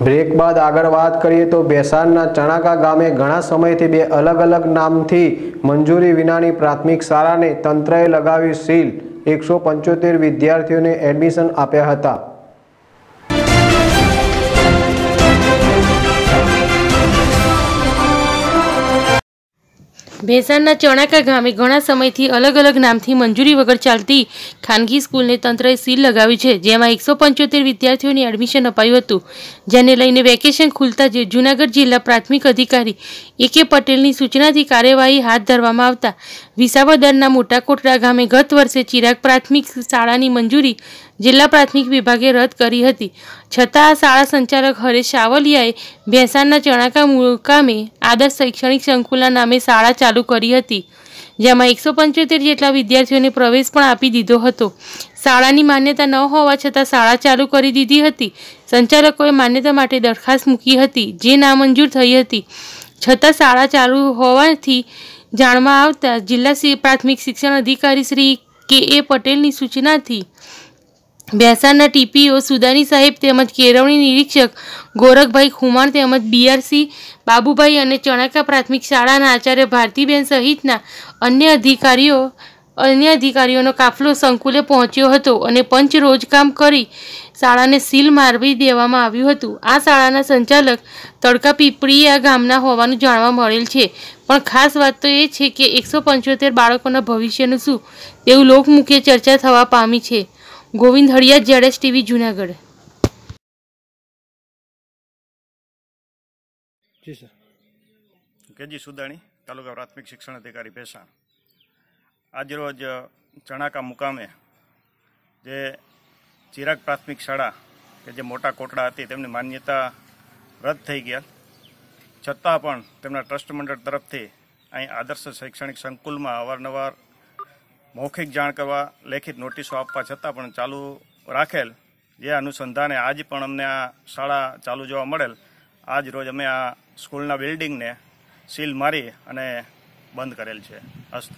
break બાદ આગળ વાત કરીએ તો બેસાનના ચણાકા ગામે ઘણા સમયથી બે અલગ અલગ નામથી મંજૂરી વિનાની પ્રાથમિક શાળાને તંત્રએ લગાવી સીલ એકસો પંચોતેર વિદ્યાર્થીઓને એડમિશન આપ્યા હતા ભેસાણના ચણાકા ગામે ઘણા સમયથી અલગ અલગ નામથી મંજૂરી વગર ચાલતી ખાનગી સ્કૂલને તંત્રએ સીલ લગાવી છે જેમાં એકસો પંચોતેર વિદ્યાર્થીઓને એડમિશન અપાયું હતું જેને લઈને વેકેશન ખુલતા જ જૂનાગઢ જિલ્લા પ્રાથમિક અધિકારી એ કે પટેલની સૂચનાથી કાર્યવાહી હાથ ધરવામાં આવતા વિસાવદરના મોટાકોટડા ગામે ગત વર્ષે ચિરાગ પ્રાથમિક શાળાની મંજૂરી જિલ્લા પ્રાથમિક વિભાગે રદ કરી હતી છતાં આ શાળા સંચાલક હરેશ સાવલિયાએ ભેંસાણના ચણાકા મુકામે આદર્શ શૈક્ષણિક સંકુલના નામે શાળા ચાલુ ચાલુ કરી હતી જેમાં એકસો પંચોતેર જેટલા વિદ્યાર્થીઓને પ્રવેશ પણ આપી દીધો હતો શાળાની માન્યતા ન હોવા છતાં શાળા ચાલુ કરી દીધી હતી સંચાલકોએ માન્યતા માટે દરખાસ્ત મૂકી હતી જે નામંજૂર થઈ હતી છતાં શાળા ચાલુ હોવાથી જાણવા આવતા જિલ્લા પ્રાથમિક શિક્ષણ અધિકારી શ્રી કે એ પટેલની સૂચનાથી ભેંસાણના ટીપીઓ સુદાની સાહેબ તેમજ કેળવણી નિરીક્ષક ગોરખભાઈ ખુમાણ તેમજ બીઆરસી બાબુભાઈ અને ચણાકા પ્રાથમિક શાળાના આચાર્ય ભારતીબેન સહિતના અન્ય અધિકારીઓ અન્ય અધિકારીઓનો કાફલો સંકુલે પહોંચ્યો હતો અને પંચ રોજકામ કરી શાળાને સીલ મારવી દેવામાં આવ્યું હતું આ શાળાના સંચાલક તડકા પીપળીયા ગામના હોવાનું જાણવા મળેલ છે પણ ખાસ વાત તો એ છે કે એકસો પંચોતેર બાળકોના ભવિષ્યનું શું તેવું લોકમુખ્ય ચર્ચા થવા પામી છે ગોવિંદ હળિયા એસ ટીવી જુનાગઢ જી સર કેજી સુદાણી તાલુકા પ્રાથમિક શિક્ષણ અધિકારી ભેસાણ આજરોજ ચણાકા મુકામે જે ચિરાગ પ્રાથમિક શાળા કે જે મોટા કોટડા હતી તેમની માન્યતા રદ થઈ ગયા છતાં પણ તેમના ટ્રસ્ટ મંડળ તરફથી અહીં આદર્શ શૈક્ષણિક સંકુલમાં અવારનવાર મૌખિક જાણ કરવા લેખિત નોટિસો આપવા છતાં પણ ચાલુ રાખેલ જે અનુસંધાને આજ પણ અમને આ શાળા ચાલુ જોવા મળેલ આજ રોજ અમે આ સ્કૂલના બિલ્ડિંગને સીલ મારી અને બંધ કરેલ છે અસ્ત